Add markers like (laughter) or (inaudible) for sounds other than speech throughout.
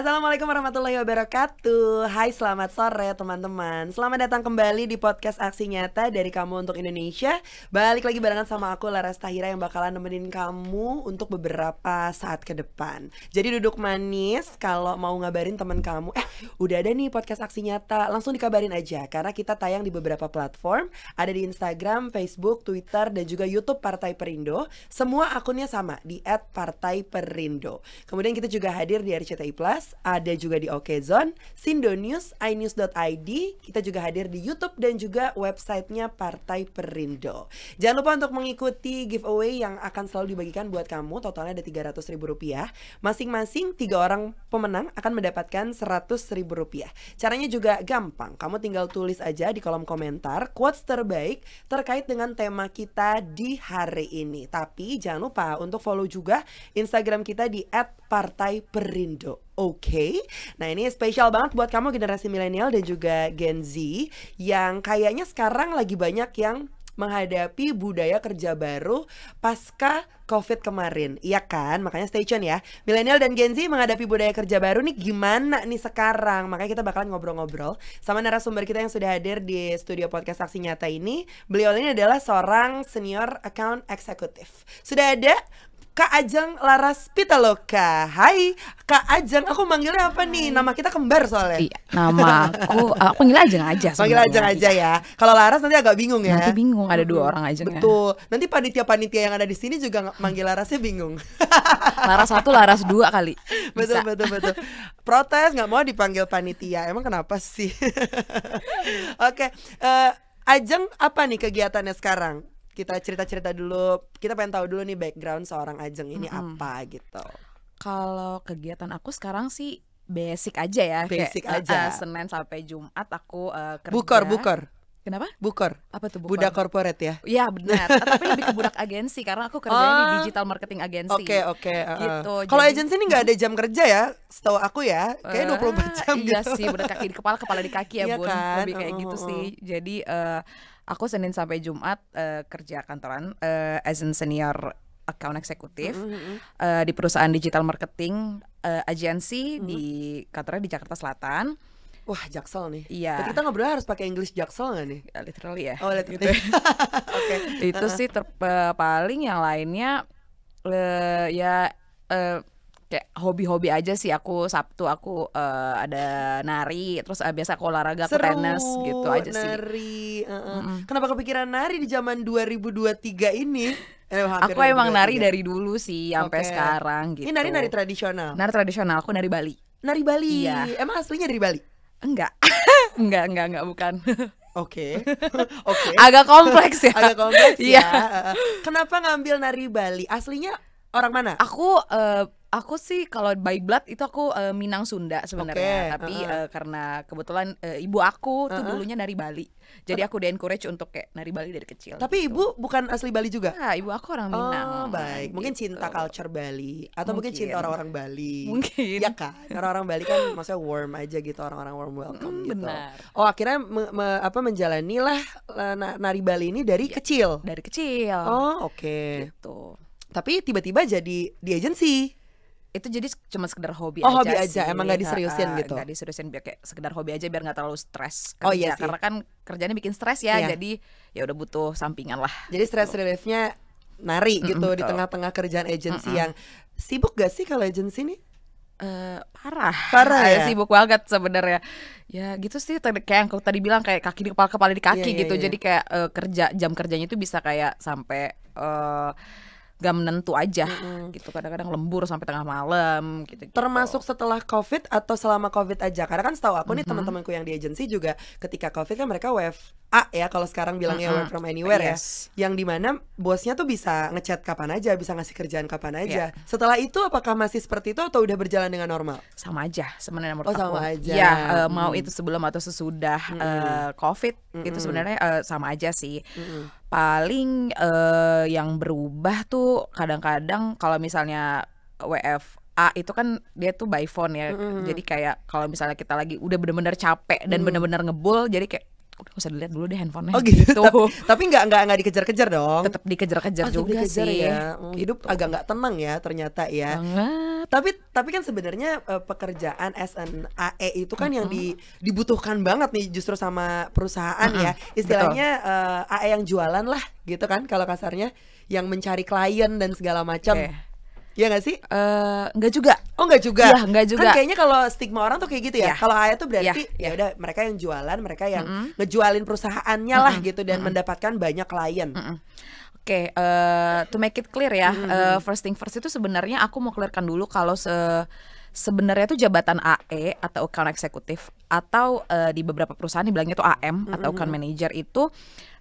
Assalamualaikum warahmatullahi wabarakatuh Hai selamat sore teman-teman Selamat datang kembali di podcast Aksi Nyata dari Kamu Untuk Indonesia Balik lagi barengan sama aku Laras Tahira yang bakalan nemenin kamu untuk beberapa saat ke depan Jadi duduk manis kalau mau ngabarin teman kamu Eh udah ada nih podcast Aksi Nyata Langsung dikabarin aja karena kita tayang di beberapa platform Ada di Instagram, Facebook, Twitter, dan juga Youtube Partai Perindo Semua akunnya sama di @partai_perindo. Kemudian kita juga hadir di RCTI Plus ada juga di Okezone, Sindonews, Sindo News, inews.id, kita juga hadir di YouTube dan juga websitenya Partai Perindo. Jangan lupa untuk mengikuti giveaway yang akan selalu dibagikan buat kamu, totalnya ada 300 ribu rupiah. Masing-masing tiga orang pemenang akan mendapatkan 100 ribu rupiah. Caranya juga gampang, kamu tinggal tulis aja di kolom komentar quotes terbaik terkait dengan tema kita di hari ini. Tapi jangan lupa untuk follow juga Instagram kita di @partaiperindo oke. Okay. Nah, ini spesial banget buat kamu generasi milenial dan juga Gen Z yang kayaknya sekarang lagi banyak yang menghadapi budaya kerja baru pasca COVID kemarin. Iya kan? Makanya stay tune ya. Milenial dan Gen Z menghadapi budaya kerja baru nih gimana nih sekarang? Makanya kita bakalan ngobrol-ngobrol sama narasumber kita yang sudah hadir di studio podcast Aksi Nyata ini. Beliau ini adalah seorang senior account executive. Sudah ada Kak Ajeng Laras Pitaloka. Hai, Kak Ajeng, aku manggilnya apa nih? Nama kita kembar soalnya. Iya, nama aku (laughs) aku panggil Ajeng aja. Panggil Ajeng aja ya. Kalau Laras nanti agak bingung ya. Nanti bingung ada dua orang Ajeng. Ya. Betul. Ya. Nanti panitia-panitia yang ada di sini juga manggil Larasnya bingung. (laughs) Laras satu, Laras dua kali. (laughs) Bisa. Betul, betul, betul. Protes nggak mau dipanggil panitia. Emang kenapa sih? Oke, okay. uh, eh, Ajeng apa nih kegiatannya sekarang? kita cerita-cerita dulu. Kita pengen tahu dulu nih background seorang Ajeng ini mm -hmm. apa gitu. Kalau kegiatan aku sekarang sih basic aja ya. Basic kayak, eh, aja. Uh, Senin sampai Jumat aku uh, kerja. Bukor, bukor. Kenapa? Bukor. Apa tuh bukor? Budak korporat ya? Iya benar. (laughs) Tapi lebih ke budak agensi karena aku kerjanya oh. di digital marketing agensi. Oke okay, oke. Okay, uh, uh. Gitu. Kalau agensi ini nggak ada jam kerja ya? Setahu aku ya, kayak puluh jam. Uh, iya gitu. sih, bener kaki di kepala, kepala di kaki ya iya bun. Kan? Lebih kayak uh, gitu sih. Jadi uh, aku Senin sampai Jumat uh, kerja kantoran uh, as in senior account executive mm uh, di perusahaan digital marketing uh, agensi mm -hmm. di kantornya di Jakarta Selatan. Wah, Jaksel nih. Iya. kita ngobrol harus pakai English Jaksel nggak nih? Uh, literally ya. Oh, literally. Gitu. (laughs) Oke. Okay. Itu sih ter paling yang lainnya uh, ya uh, kayak hobi-hobi aja sih aku Sabtu aku uh, ada nari terus uh, biasa aku olahraga aku tenis gitu aja nari. sih. Nari. Uh -uh. Mm Kenapa kepikiran nari di zaman 2023 ini? (laughs) Eh, aku emang nari dari dulu sih sampai sekarang gitu. Ini nari nari tradisional. Nari tradisional aku nari Bali. Nari Bali. Iya. Emang aslinya dari Bali? Enggak. (laughs) enggak, enggak, enggak bukan. (laughs) Oke. Okay. Oke. Okay. Agak kompleks ya. Agak kompleks iya. ya. Kenapa ngambil nari Bali? Aslinya orang mana? Aku uh, aku sih kalau by blood itu aku uh, Minang Sunda sebenarnya, okay. tapi uh -huh. uh, karena kebetulan uh, ibu aku tuh uh -huh. dulunya dari Bali. Jadi aku udah encourage untuk kayak nari Bali dari kecil. Tapi gitu. ibu bukan asli Bali juga? Nah, ibu aku orang Minang. Oh, baik. Nah, mungkin cinta gitu. culture Bali atau mungkin, mungkin cinta orang-orang Bali. Mungkin. Ya kan? Orang-orang Bali kan maksudnya warm aja gitu, orang-orang warm welcome mm, gitu. Benar. Oh, akhirnya me me apa lah nari Bali ini dari ya, kecil. Dari kecil. Oh, oke. Okay. Gitu. Tapi tiba-tiba jadi di agensi itu jadi cuma sekedar hobi oh, aja hobi aja emang gak diseriusin uh, gitu gak diseriusin biar kayak sekedar hobi aja biar nggak terlalu stres oh iya sih. karena kan kerjanya bikin stres ya Iya. jadi ya udah butuh sampingan lah jadi gitu. stress reliefnya nari mm -mm, gitu di tengah-tengah kerjaan agensi mm yang sibuk gak sih kalau agensi ini? Uh, eh, parah parah (laughs) ya, ya? sibuk banget sebenarnya ya gitu sih kayak yang kau tadi bilang kayak kaki di kepala kepala di kaki yeah, iya, gitu yeah, yeah. jadi iya. kayak uh, kerja jam kerjanya itu bisa kayak sampai uh, gak menentu aja mm-hmm. gitu kadang-kadang lembur sampai tengah malam gitu, gitu termasuk setelah covid atau selama covid aja karena kan setahu aku mm-hmm. nih teman-temanku yang di agency juga ketika covid kan mereka WFA ya kalau sekarang bilangnya mm-hmm. work from anywhere ya. yes. ya yang dimana bosnya tuh bisa ngechat kapan aja bisa ngasih kerjaan kapan aja yeah. setelah itu apakah masih seperti itu atau udah berjalan dengan normal sama aja sebenarnya oh, sama aku sama aja ya mm-hmm. mau itu sebelum atau sesudah mm-hmm. uh, covid mm-hmm. itu sebenarnya uh, sama aja sih mm-hmm paling uh, yang berubah tuh kadang-kadang kalau misalnya WF A itu kan dia tuh by phone ya. Mm -hmm. Jadi kayak kalau misalnya kita lagi udah bener-bener capek dan mm. bener-bener ngebul jadi kayak udah usah dilihat dulu deh handphonenya oh gitu, (laughs) gitu. tapi, tapi nggak nggak nggak dikejar-kejar dong tetap dikejar-kejar oh, juga dikejar sih ya. gitu. hidup agak nggak tenang ya ternyata ya Banget. tapi tapi kan sebenarnya uh, pekerjaan SNAE itu kan uh -huh. yang di, dibutuhkan banget nih justru sama perusahaan uh -huh. ya istilahnya uh, eh, AE yang jualan lah gitu kan kalau kasarnya yang mencari klien dan segala macam okay Iya gak sih? Uh, juga. Oh enggak juga. Iya, enggak juga. Kan kayaknya kalau stigma orang tuh kayak gitu ya. ya. Kalau ayah tuh berarti ya, ya. udah mereka yang jualan, mereka yang mm -hmm. ngejualin perusahaannya mm -hmm. lah gitu dan mm -hmm. mendapatkan banyak klien. Mm -hmm. Oke, okay, uh, eh, to make it clear ya, mm uh, first thing first itu sebenarnya aku mau clearkan dulu kalau se sebenarnya itu jabatan AE atau account executive atau uh, di beberapa perusahaan dibilangnya itu AM mm -hmm. atau account manager itu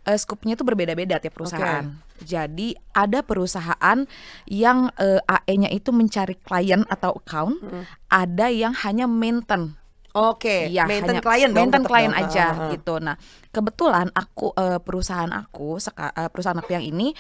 uh, skupnya itu berbeda-beda tiap perusahaan. Okay. Jadi ada perusahaan yang uh, eh, AE-nya itu mencari klien atau account, hmm. ada yang hanya maintain. Oke, okay. ya, maintain hanya klien maintain klien aja uh, -huh. gitu. Nah, kebetulan aku uh, perusahaan aku perusahaan aku yang ini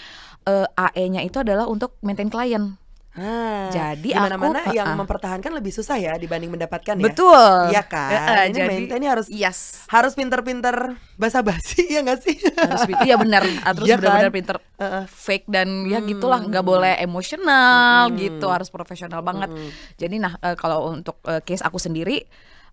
uh, AE-nya itu adalah untuk maintain klien. Ah, jadi mana mana yang uh, mempertahankan lebih susah ya dibanding mendapatkan ya. Betul. Iya kan. Uh, uh, ini jadi maintain harus yes. harus pinter-pinter bahasa basi (laughs) ya nggak sih? Harus iya benar. (laughs) Harus ya benar-benar kan? pinter uh, fake dan ya hmm. ya gitulah nggak boleh emosional hmm. gitu harus profesional banget. Hmm. Jadi nah eh, kalau untuk uh, case aku sendiri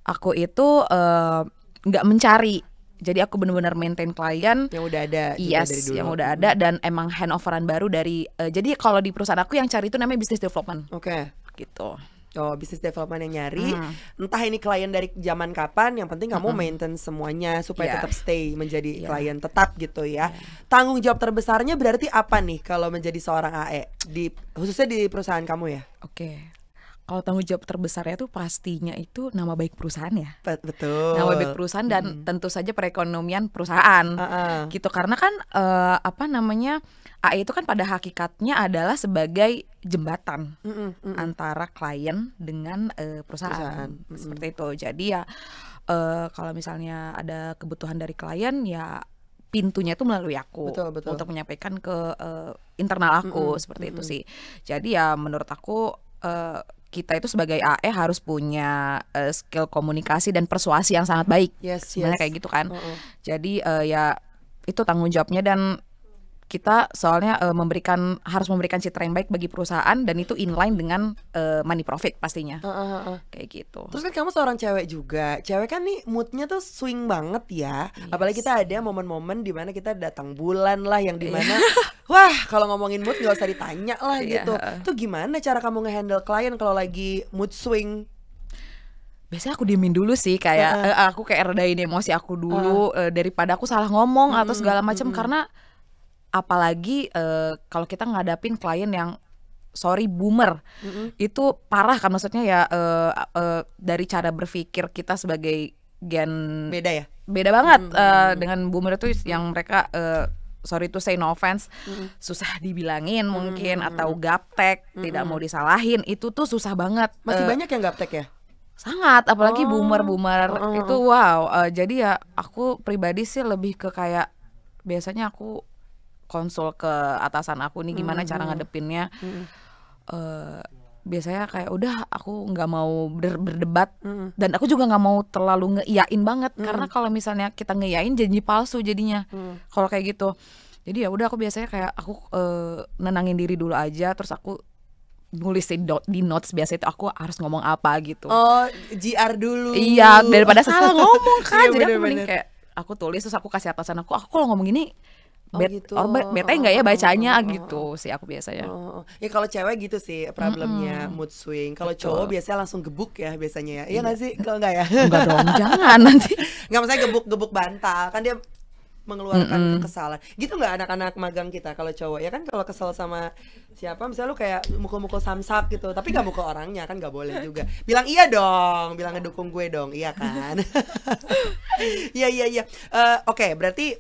aku itu eh, nggak uh, mencari jadi aku benar-benar maintain klien yang udah ada yes dari dulu. yang udah ada hmm. dan emang handoveran baru dari uh, jadi kalau di perusahaan aku yang cari itu namanya business development oke okay. gitu Oh, business development yang nyari. Mm. Entah ini klien dari zaman kapan, yang penting kamu -hmm. maintain semuanya supaya yeah. tetap stay menjadi yeah. klien tetap gitu ya. Yeah. Tanggung jawab terbesarnya berarti apa nih kalau menjadi seorang AE di khususnya di perusahaan kamu ya? Oke. Okay kalau tanggung jawab terbesarnya itu pastinya itu nama baik perusahaan ya. Betul. Nama baik perusahaan dan hmm. tentu saja perekonomian perusahaan. Uh -uh. Gitu karena kan uh, apa namanya AI itu kan pada hakikatnya adalah sebagai jembatan mm -mm, mm -mm. antara klien dengan uh, perusahaan. perusahaan. Mm -mm. Seperti itu. Jadi ya uh, kalau misalnya ada kebutuhan dari klien ya pintunya itu melalui aku betul, betul. untuk menyampaikan ke uh, internal aku mm seperti mm itu sih. Jadi ya menurut aku uh, kita itu sebagai AE harus punya uh, skill komunikasi dan persuasi yang sangat baik. Yes, yes. kayak gitu kan. Uh -uh. Jadi uh, ya itu tanggung jawabnya dan kita soalnya uh, memberikan harus memberikan citra yang baik bagi perusahaan dan itu inline dengan uh, money profit pastinya uh, uh, uh. kayak gitu terus kan kamu seorang cewek juga cewek kan nih moodnya tuh swing banget ya yes. apalagi kita ada momen-momen di mana kita datang bulan lah yang dimana iya. (laughs) wah kalau ngomongin mood nggak usah ditanya lah iya, gitu yeah. tuh gimana cara kamu ngehandle klien kalau lagi mood swing biasanya aku diemin dulu sih kayak uh. uh aku kayak redain emosi aku dulu uh. Uh, daripada aku salah ngomong atau hmm, segala hmm, macam mm -hmm. karena apalagi uh, kalau kita ngadapin klien yang sorry boomer mm-hmm. itu parah kan maksudnya ya uh, uh, dari cara berpikir kita sebagai gen beda ya beda banget mm-hmm. uh, dengan boomer itu yang mereka uh, sorry to say no offense mm-hmm. susah dibilangin mungkin mm-hmm. atau gaptek mm-hmm. tidak mau disalahin itu tuh susah banget masih uh, banyak yang gaptek ya sangat apalagi oh. boomer boomer -hmm. itu wow uh, jadi ya aku pribadi sih lebih ke kayak biasanya aku konsul ke atasan aku nih gimana mm -hmm. cara mm-hmm. ngadepinnya mm -hmm. uh, biasanya kayak udah aku nggak mau ber berdebat mm. dan aku juga nggak mau terlalu ngeiyain banget mm. karena kalau misalnya kita ngeiyain janji palsu jadinya mm. kalau kayak gitu jadi ya udah aku biasanya kayak aku uh, nenangin diri dulu aja terus aku nulis di, di notes biasa itu aku harus ngomong apa gitu oh gr dulu iya daripada salah ngomong (laughs) kan iya, jadi aku mending kayak aku tulis terus aku kasih atasan aku aku kalau ngomong gini Oh, bet gitu. or oh, bet bete nggak ya oh, bacanya oh, oh, oh, gitu sih aku biasanya oh, oh. ya kalau cewek gitu sih problemnya mm -hmm. mood swing kalau cowok biasanya langsung gebuk ya biasanya ya iya, iya. nggak sih kalau nggak ya Enggak dong (laughs) jangan nanti nggak maksudnya gebuk gebuk bantal kan dia mengeluarkan mm -hmm. kesalahan. gitu nggak anak-anak magang kita kalau cowok ya kan kalau kesel sama siapa misalnya lu kayak mukul-mukul samsak gitu tapi gak mukul orangnya kan gak boleh juga bilang iya dong bilang ngedukung gue dong iya kan (laughs) iya iya iya uh, oke okay, berarti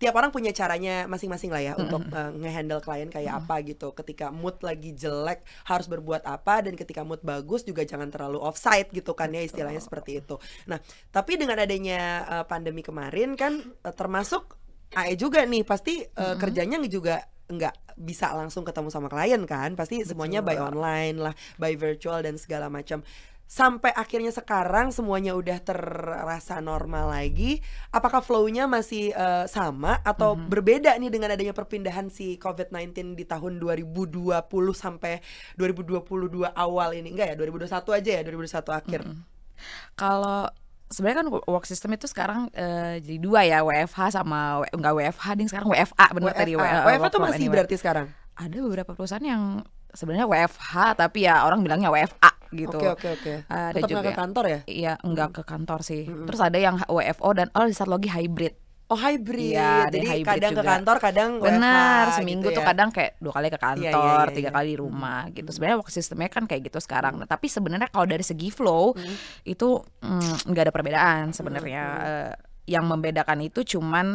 tiap orang punya caranya masing-masing lah ya mm-hmm. untuk uh, ngehandle klien kayak mm-hmm. apa gitu. Ketika mood lagi jelek harus berbuat apa dan ketika mood bagus juga jangan terlalu offside gitu kan ya istilahnya seperti itu. Nah, tapi dengan adanya uh, pandemi kemarin kan uh, termasuk AE juga nih pasti uh, mm-hmm. kerjanya juga nggak bisa langsung ketemu sama klien kan pasti Betul. semuanya by online lah by virtual dan segala macam sampai akhirnya sekarang semuanya udah terasa normal lagi, apakah flow-nya masih uh, sama atau mm-hmm. berbeda nih dengan adanya perpindahan si COVID-19 di tahun 2020 sampai 2022 awal ini? Enggak ya, 2021 aja ya, 2021 akhir. Mm-hmm. Kalau sebenarnya kan work system itu sekarang uh, jadi dua ya WFH sama enggak WFH ding sekarang WFA benar tadi WFA. WFA tuh masih anyway. berarti sekarang. Ada beberapa perusahaan yang sebenarnya WFH tapi ya orang bilangnya WFA gitu. Oke okay, oke okay, oke. Okay. Ada Tetap juga ke kantor ya? Iya, enggak hmm. ke kantor sih. Hmm. Terus ada yang WFO dan oh satu lagi hybrid. Oh hybrid, Iya, jadi hybrid kadang juga. ke kantor, kadang benar gitu seminggu gitu ya. tuh kadang kayak dua kali ke iya, iya, kantor, yeah, yeah, yeah, tiga iya. kali di rumah hmm. gitu. Sebenarnya work sistemnya kan kayak gitu sekarang. Hmm. tapi sebenarnya kalau dari segi flow hmm. itu mm, nggak mm, ada perbedaan sebenarnya. Hmm. hmm. Eh, yang membedakan itu cuman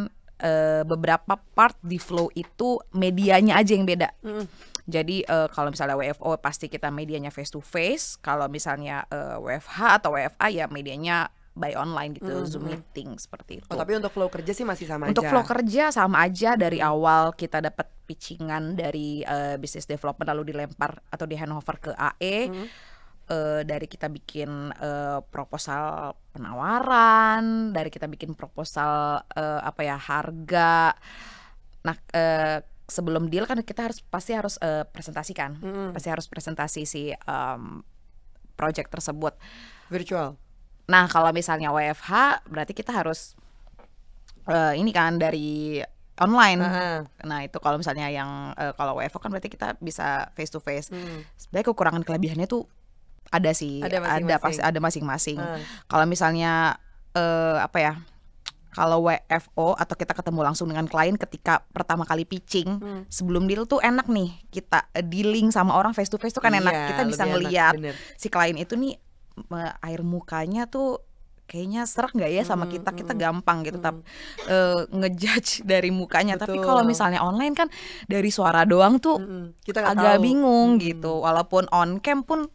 uh, beberapa part di flow itu medianya aja yang beda. Hmm jadi uh, kalau misalnya WFO pasti kita medianya face to face, kalau misalnya uh, eh, WFH atau WFA ya medianya by online gitu mm -hmm. Zoom hmm. meeting seperti itu. Oh, tapi untuk flow kerja sih masih sama untuk aja. Untuk flow kerja sama aja dari hmm. awal kita dapat pitchingan dari uh, business development lalu dilempar atau di handover ke AE. Mm -hmm. Uh, dari kita bikin uh, proposal penawaran, dari kita bikin proposal uh, apa ya harga, nah uh, sebelum deal kan kita harus pasti harus uh, eh, presentasikan, mm-hmm. pasti harus presentasi si um, project tersebut. Virtual. Nah kalau misalnya WFH berarti kita harus uh, ini kan dari online. Uh-huh. Nah itu kalau misalnya yang uh, kalau WFH kan berarti kita bisa face to face. Sebenarnya kekurangan kelebihannya tuh ada sih, ada, masing ada pasti ada masing-masing. Uh. Kalau misalnya uh, apa ya? kalau WFO atau kita ketemu langsung dengan klien ketika pertama kali pitching hmm. sebelum deal tuh enak nih kita eh, dealing sama orang face to face tuh kan iya, enak kita bisa ngelihat si klien itu nih air mukanya tuh kayaknya serak nggak ya sama hmm, kita kita hmm. gampang gitu tapi uh, hmm. eh, ngejudge dari mukanya Betul. tapi kalau misalnya online kan dari suara doang tuh kita agak tahu. bingung gitu walaupun on cam pun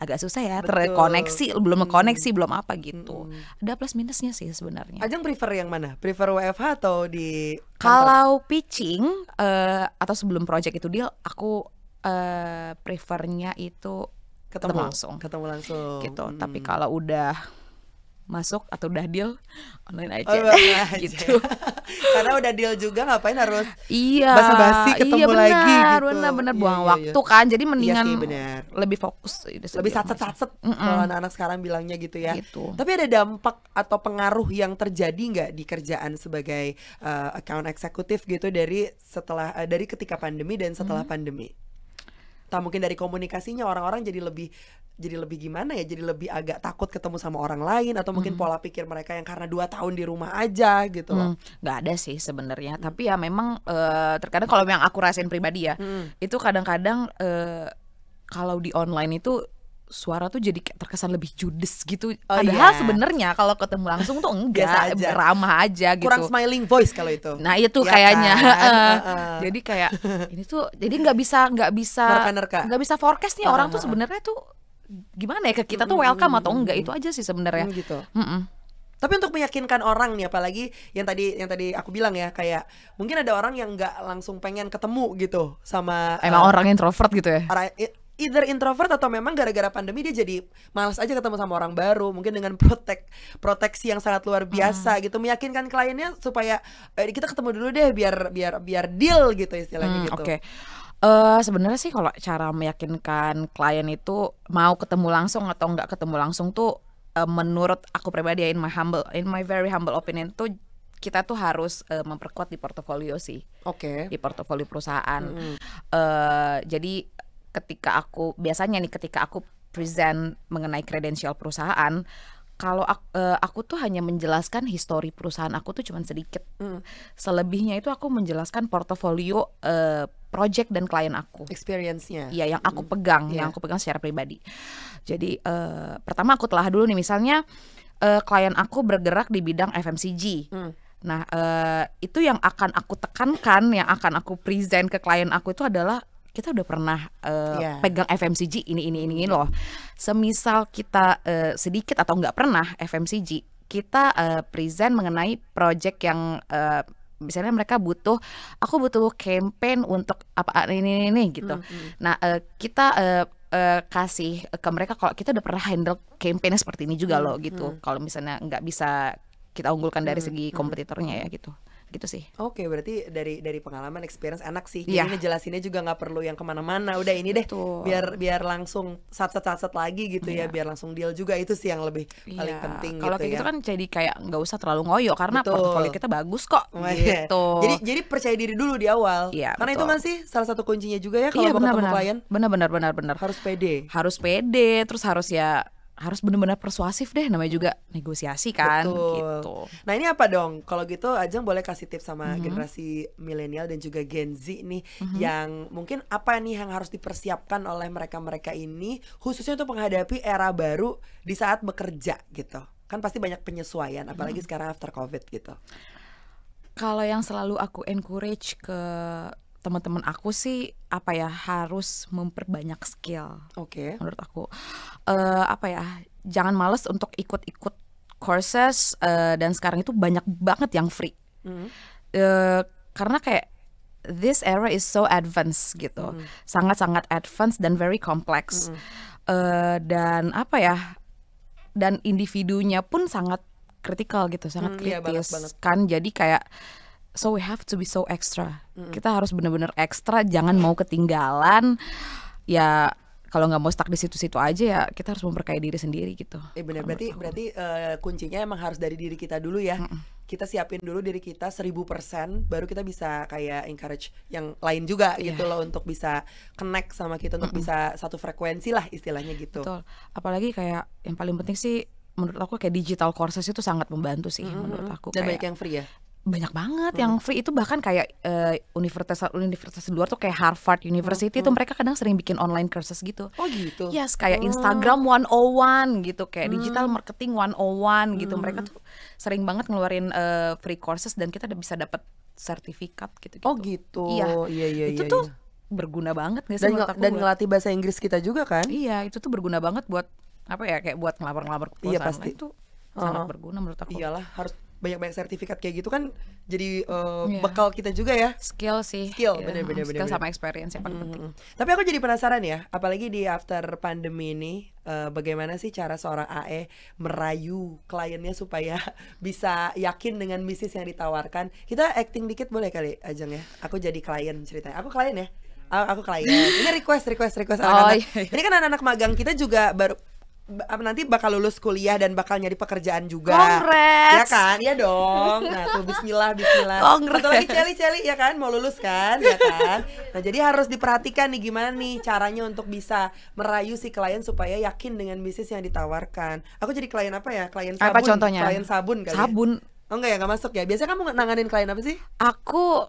agak susah ya Betul. terkoneksi belum hmm. koneksi belum apa gitu hmm. ada plus minusnya sih sebenarnya Ajeng prefer yang mana prefer WFH atau di kantor? kalau pitching uh, atau sebelum project itu deal aku uh, prefernya itu ketemu, ketemu langsung ketemu langsung gitu hmm. tapi kalau udah masuk atau udah deal online aja oh, (laughs) aja. gitu (laughs) karena udah deal juga ngapain harus iya basa-basi ketemu iya, benar, lagi gitu benar benar iya, buang iya, iya. waktu iya. kan jadi mendingan iya sih, bener. lebih fokus lebih satset-satset mm -mm. kalau anak-anak sekarang bilangnya gitu ya gitu. tapi ada dampak atau pengaruh yang terjadi nggak di kerjaan sebagai uh, account eksekutif gitu dari setelah uh, dari ketika pandemi dan setelah hmm. pandemi entah mungkin dari komunikasinya orang-orang jadi lebih jadi lebih gimana ya jadi lebih agak takut ketemu sama orang lain atau mungkin mm. pola pikir mereka yang karena dua tahun di rumah aja gitu loh hmm, nggak ada sih sebenarnya mm. tapi ya memang uh, terkadang kalau yang aku rasain pribadi ya mm. itu kadang-kadang uh, kalau di online itu suara tuh jadi terkesan lebih judes gitu. Oh, Padahal yeah. sebenarnya kalau ketemu langsung tuh (laughs) enggak aja. ramah aja gitu. Kurang smiling voice kalau itu. Nah, itu ya kayaknya. Kan? uh, (laughs) Jadi kayak ini tuh jadi nggak bisa nggak bisa nggak bisa forecast nih orang uh, tuh sebenarnya tuh gimana ya ke kita tuh welcome atau hmm. enggak itu aja sih sebenarnya hmm, gitu mm -mm. Tapi untuk meyakinkan orang nih apalagi yang tadi yang tadi aku bilang ya kayak mungkin ada orang yang nggak langsung pengen ketemu gitu sama emang uh, orang introvert gitu ya. Orang, either introvert atau memang gara-gara pandemi dia jadi malas aja ketemu sama orang baru mungkin dengan protek proteksi yang sangat luar biasa hmm. gitu meyakinkan kliennya supaya eh, kita ketemu dulu deh biar biar biar deal gitu istilahnya hmm, gitu. Oke. Okay. Eh sebenarnya sih kalau cara meyakinkan klien itu mau ketemu langsung atau nggak ketemu langsung tuh uh, menurut aku pribadi ya, in my humble in my very humble opinion tuh kita tuh harus uh, memperkuat di portofolio sih. Oke. Okay. Di portofolio perusahaan. Mm -hmm. uh, jadi ketika aku biasanya nih ketika aku present mengenai kredensial perusahaan, kalau aku, uh, eh, aku tuh hanya menjelaskan histori perusahaan aku tuh cuman sedikit. Mm. Selebihnya itu aku menjelaskan portofolio uh, project dan klien aku. Experience-nya. Iya, yang aku hmm. pegang, yeah. yang aku pegang secara pribadi. Jadi uh, pertama aku telah dulu nih misalnya uh, klien aku bergerak di bidang FMCG. Mm. Nah, uh, itu yang akan aku tekankan, yang akan aku present ke klien aku itu adalah kita udah pernah uh, eh, yeah. pegang FMCG ini ini ini, ini loh. Semisal kita uh, sedikit atau nggak pernah FMCG, kita uh, present mengenai project yang uh, misalnya mereka butuh aku butuh campaign untuk apa ah, ini ini, ini gitu. Mm -hmm. Nah, uh, kita uh, kasih ke mereka kalau kita udah pernah handle campaignnya seperti ini juga hmm, loh gitu. -hmm. Kalau misalnya nggak bisa kita unggulkan dari hmm, segi hmm. kompetitornya ya gitu gitu sih. Oke, okay, berarti dari dari pengalaman experience enak sih. Jadi yeah. ngejelasinnya juga nggak perlu yang kemana-mana. Udah ini deh, Betul. biar biar langsung sat sat sat, lagi gitu yeah. ya, iya. biar langsung deal juga itu sih yang lebih yeah. paling penting. Kalau gitu kayak gitu ya. gitu kan jadi kayak nggak usah terlalu ngoyo karena betul. portfolio kita bagus kok. Iya. gitu. Jadi jadi percaya diri dulu di awal. Yeah, karena betul. itu kan sih salah satu kuncinya juga ya kalau yeah, mau ketemu bener klien. Benar benar benar benar. Harus pede. Harus pede, terus harus ya harus benar-benar persuasif deh namanya juga negosiasi kan Betul. gitu. Nah, ini apa dong? Kalau gitu Ajeng boleh kasih tips sama mm -hmm. generasi milenial dan juga Gen Z nih mm -hmm. yang mungkin apa nih yang harus dipersiapkan oleh mereka-mereka ini khususnya untuk menghadapi era baru di saat bekerja gitu. Kan pasti banyak penyesuaian apalagi mm -hmm. sekarang after Covid gitu. Kalau yang selalu aku encourage ke teman-teman aku sih apa ya harus memperbanyak skill. Oke. Okay. Menurut aku uh, apa ya jangan males untuk ikut-ikut courses uh, dan sekarang itu banyak banget yang free. Mm. Uh, karena kayak this era is so advanced gitu, hmm. sangat-sangat mm. advanced dan very complex mm. uh, dan apa ya dan individunya pun sangat kritikal gitu, sangat kritis hmm, iya, banget, banget. kan jadi kayak so we have to be so extra mm -hmm. kita harus benar-benar ekstra jangan mau ketinggalan ya kalau nggak mau stuck di situ-situ aja ya kita harus memperkaya diri sendiri gitu. Eh benar berarti berarti uh, kuncinya emang harus dari diri kita dulu ya. Mm hmm Kita siapin dulu diri kita seribu persen baru kita bisa kayak encourage yang lain juga yeah. gitu loh untuk bisa connect sama kita untuk mm hmm bisa satu frekuensi lah istilahnya gitu. Betul. Apalagi kayak yang paling penting sih menurut aku kayak digital courses itu sangat membantu sih mm -hmm. menurut aku. Dan kayak, banyak yang free ya banyak banget hmm. yang free itu bahkan kayak uh, universitas universitas luar tuh kayak Harvard University hmm. itu mereka kadang sering bikin online kursus gitu. Oh gitu. Yes, kayak hmm. Instagram 101 gitu, kayak hmm. digital marketing 101 hmm. gitu. Mereka hmm. tuh sering banget ngeluarin uh, free courses dan kita bisa dapat sertifikat gitu, gitu. Oh gitu. Iya, iya iya. Itu iya, tuh iya. berguna banget gak sih dan, dan ngelatih bahasa Inggris kita juga kan? Iya, itu tuh berguna banget buat apa ya kayak buat ngelamar-ngelamar iya, perusahaan iya, pasti. itu sangat uh -huh. berguna menurut aku. Iyalah, harus banyak-banyak sertifikat kayak gitu kan jadi uh, eh, yeah. bekal kita juga ya skill sih skill yeah. benar benar skill bener, sama experience yang paling mm-hmm. tapi aku jadi penasaran ya apalagi di after pandemi ini uh, bagaimana sih cara seorang AE merayu kliennya supaya (laughs) bisa yakin dengan bisnis yang ditawarkan kita acting dikit boleh kali Ajeng ya aku jadi klien ceritanya aku klien ya aku klien ini request request request oh, anak-anak oh, iya, iya. ini kan anak-anak magang kita juga baru nanti bakal lulus kuliah dan bakal nyari pekerjaan juga. Kongres. Ya kan? Ya dong. (laughs) Nah, tuh bismillah bismillah. Kongres. Satu lagi celi-celi ya kan mau lulus kan? Ya kan? Nah, jadi harus diperhatikan nih gimana nih caranya untuk bisa merayu si klien supaya yakin dengan bisnis yang ditawarkan. Aku jadi klien apa ya? Klien sabun. Apa contohnya? Klien sabun kali. Ya. Sabun. Ya? Oh enggak ya, enggak masuk ya. Biasanya kamu nanganin klien apa sih? Aku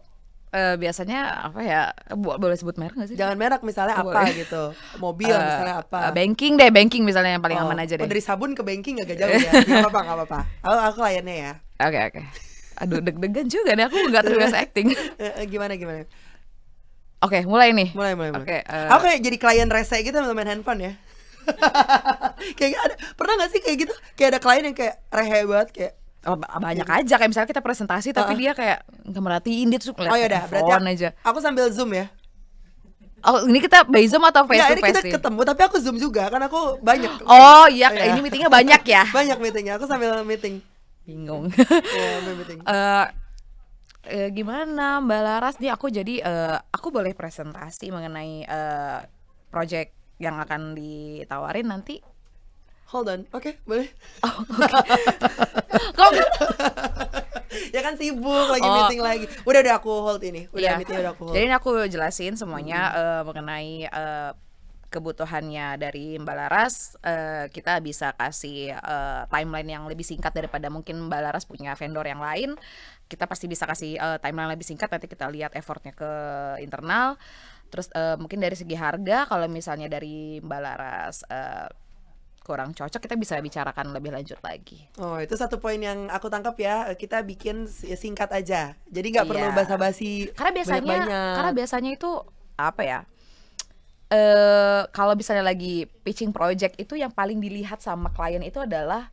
uh, biasanya apa ya boleh sebut merek gak sih? Jangan merek misalnya oh, apa gitu. Mobil uh, misalnya apa? Uh, banking deh, banking misalnya yang paling oh, aman aja deh. Oh, dari sabun ke banking agak jauh ya. (laughs) nggak apa nggak apa Aku, aku layannya ya. Oke, okay, oke. Okay. Aduh deg-degan juga nih aku nggak terbiasa (laughs) acting. gimana gimana? Oke, okay, mulai nih. Mulai, mulai, mulai. Oke. Okay, uh... Aku kayak jadi klien rese gitu main handphone ya. (laughs) kayak ada pernah gak sih kayak gitu? Kayak ada klien yang kayak rehe kayak Oh, banyak aja kayak misalnya kita presentasi tapi uh. dia kayak nggak merhatiin dia tuh oh ya udah berarti aku, aja aku sambil zoom ya Oh, ini kita by Zoom atau face to face? Ini kita ketemu, tapi aku Zoom juga kan aku banyak. Oh iya, iya. ini meetingnya banyak ya? (laughs) banyak meetingnya, aku sambil meeting. Bingung. Iya, (laughs) eh yeah, meeting. Uh, uh, gimana Mbak Laras nih aku jadi uh, aku boleh presentasi mengenai uh, project yang akan ditawarin nanti hold on oke okay, boleh oh, okay. (laughs) ya kan sibuk lagi oh. meeting lagi udah udah aku hold ini udah yeah. meeting udah aku hold jadi aku jelasin semuanya hmm. uh, mengenai uh, kebutuhannya dari Mbak Laras uh, kita bisa kasih uh, timeline yang lebih singkat daripada mungkin Mbak Laras punya vendor yang lain kita pasti bisa kasih uh, timeline lebih singkat nanti kita lihat effortnya ke internal terus uh, mungkin dari segi harga kalau misalnya dari Mbak Laras uh, kurang cocok kita bisa bicarakan lebih lanjut lagi. Oh itu satu poin yang aku tangkap ya kita bikin singkat aja. Jadi nggak iya. perlu basa-basi. Karena biasanya banyak -banyak. karena biasanya itu apa ya? Uh, kalau misalnya lagi pitching project itu yang paling dilihat sama klien itu adalah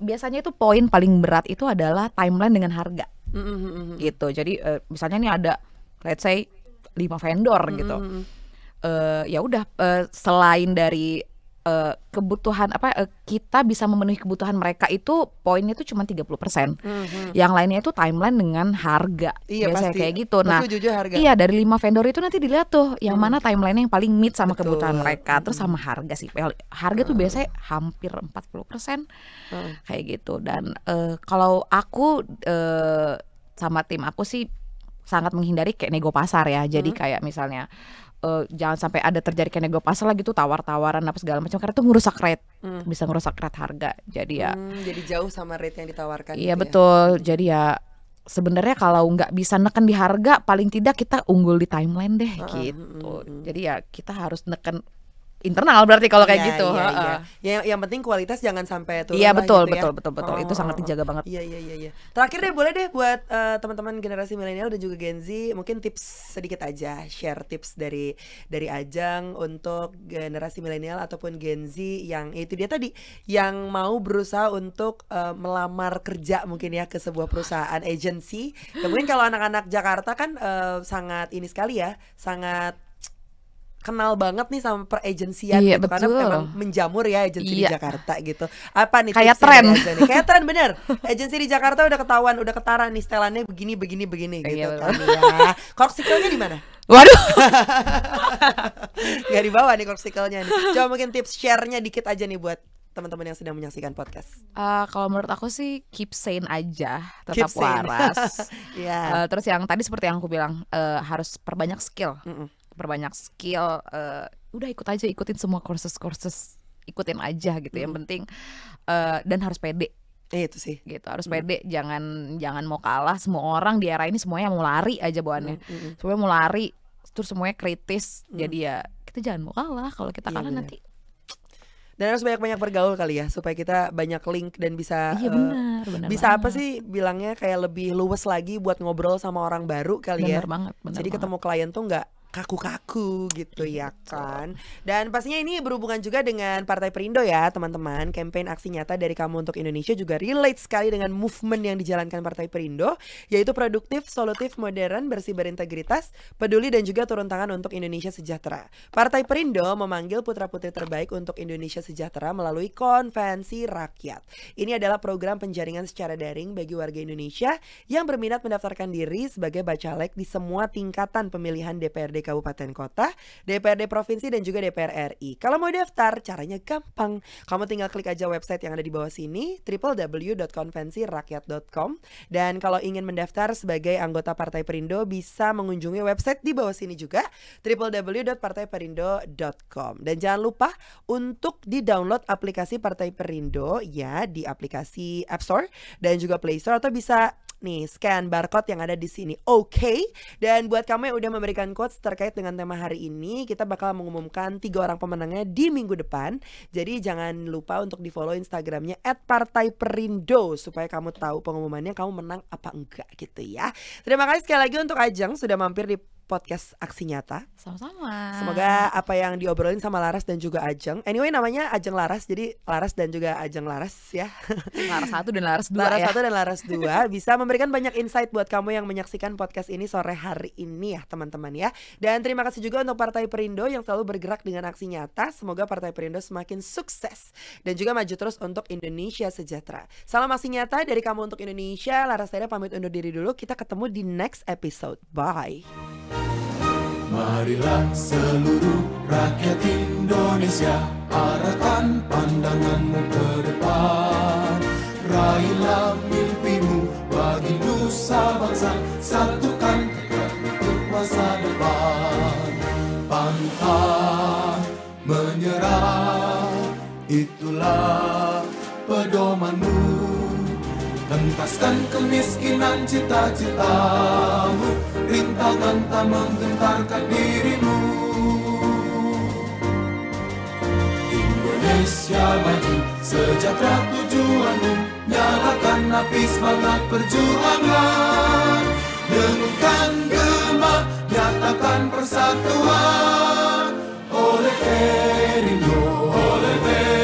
biasanya itu poin paling berat itu adalah timeline dengan harga. Mm -hmm. Gitu. Jadi uh, misalnya nih ada let's say lima vendor mm -hmm. gitu. Uh, ya udah uh, selain dari uh, kebutuhan apa uh, kita bisa memenuhi kebutuhan mereka itu poinnya itu cuma 30%. persen. Mm-hmm. Yang lainnya itu timeline dengan harga. Iya, biasanya pasti. kayak gitu. Nah, harga. iya dari lima vendor itu nanti dilihat tuh yang mm. mana timeline yang paling meet sama Betul. kebutuhan mereka, terus sama mm-hmm. harga sih. Harga mm. tuh mm-hmm. biasanya hampir 40% mm. kayak gitu. Dan uh, kalau aku uh, sama tim aku sih sangat menghindari kayak nego pasar ya. Jadi hmm. kayak misalnya uh, jangan sampai ada terjadi kayak nego pasar lagi tuh tawar-tawaran apa segala macam karena itu ngerusak rate hmm. bisa ngerusak rate harga jadi ya hmm, jadi jauh sama rate yang ditawarkan iya gitu ya. betul ya. jadi ya sebenarnya kalau nggak bisa neken di harga paling tidak kita unggul di timeline deh uh, gitu jadi ya kita harus neken internal berarti kalau kayak ya, gitu. Iya, uh, ya. Ya, yang penting kualitas jangan sampai turun. Iya betul, gitu betul, ya. betul, betul, betul. Oh, itu sangat oh, oh. dijaga banget. Iya, iya, iya. iya. Terakhir deh boleh deh buat uh, teman-teman generasi milenial dan juga Gen Z, mungkin tips sedikit aja, share tips dari dari Ajang untuk generasi milenial ataupun Gen Z yang ya itu dia tadi yang mau berusaha untuk uh, melamar kerja mungkin ya ke sebuah perusahaan agency. kemudian kalau anak-anak Jakarta kan uh, sangat ini sekali ya, sangat kenal banget nih sama per peragensian iya, gitu karena memang menjamur ya agensi iya. di Jakarta gitu. Apa nih kayak tren. Kayak tren bener. (laughs) Agensi di Jakarta udah ketahuan, udah ketara nih stelannya begini begini begini iya, gitu iya, kan ya. Korsikalnya di mana? Waduh. (laughs) Gak dibawa nih korsikalnya nih. Coba mungkin tips sharenya dikit aja nih buat teman-teman yang sedang menyaksikan podcast? Uh, kalau menurut aku sih keep sane aja, tetap keep waras. (laughs) yeah. Iya. uh, terus yang tadi seperti yang aku bilang uh, harus perbanyak skill. Mm -mm perbanyak skill uh, udah ikut aja ikutin semua courses-courses ikutin aja gitu hmm. yang penting uh, dan harus pede Eh, itu sih gitu harus hmm. pede jangan jangan mau kalah semua orang di era ini semuanya mau lari aja buannya mm, hmm. semuanya mau lari terus semuanya kritis mm. jadi ya kita jangan mau kalah kalau kita iya, kalah iya, nanti dan harus banyak-banyak bergaul kali ya supaya kita banyak link dan bisa iya, eh, benar, uh, bisa banget. apa sih bilangnya kayak lebih luwes lagi buat ngobrol sama orang baru kali ya. benar ya banget, benar jadi banget. ketemu klien tuh nggak kaku-kaku gitu iya, ya kan. Dan pastinya ini berhubungan juga dengan Partai Perindo ya teman-teman. Campaign aksi nyata dari kamu untuk Indonesia juga relate sekali dengan movement yang dijalankan Partai Perindo yaitu produktif, solutif, modern, bersih berintegritas, peduli dan juga turun tangan untuk Indonesia sejahtera. Partai Perindo memanggil putra-putri terbaik untuk Indonesia sejahtera melalui konvensi rakyat. Ini adalah program penjaringan secara daring bagi warga Indonesia yang berminat mendaftarkan diri sebagai bacalek di semua tingkatan pemilihan DPRD Kabupaten Kota, DPRD Provinsi, dan juga DPR RI. Kalau mau daftar, caranya gampang. Kamu tinggal klik aja website yang ada di bawah sini, www.konvensirakyat.com. Dan kalau ingin mendaftar sebagai anggota Partai Perindo, bisa mengunjungi website di bawah sini juga, www.partaiperindo.com. Dan jangan lupa untuk di-download aplikasi Partai Perindo ya di aplikasi App Store dan juga Play Store atau bisa nih scan barcode yang ada di sini. Oke. Okay? Dan buat kamu yang udah memberikan quotes terkait dengan tema hari ini, kita bakal mengumumkan tiga orang pemenangnya di minggu depan. Jadi jangan lupa untuk di-follow Instagramnya @partaiperindo supaya kamu tahu pengumumannya kamu menang apa enggak gitu ya. Terima kasih sekali lagi untuk Ajeng sudah mampir di podcast Aksi Nyata. Sama-sama. Semoga apa yang diobrolin sama Laras dan juga Ajeng. Anyway namanya Ajeng Laras, jadi Laras dan juga Ajeng Laras ya. Laras satu dan Laras dua. Laras ya. satu dan Laras dua (laughs) bisa memberikan banyak insight buat kamu yang menyaksikan podcast ini sore hari ini ya teman-teman ya. Dan terima kasih juga untuk Partai Perindo yang selalu bergerak dengan aksi nyata. Semoga Partai Perindo semakin sukses dan juga maju terus untuk Indonesia sejahtera. Salam aksi nyata dari kamu untuk Indonesia. Laras saya pamit undur diri dulu. Kita ketemu di next episode. Bye. Marilah seluruh rakyat Indonesia Arahkan pandanganmu ke depan Raihlah mimpimu bagi nusa bangsa Satukan untuk masa depan Pantang menyerah Itulah pedomanmu Tentaskan kemiskinan cita-citamu Genta-genta menggentarkan dirimu Indonesia maju Sejahtera tujuanmu Nyalakan api semangat perjuangan Dengarkan gema Nyatakan persatuan Oleh Perindo Oleh Perindo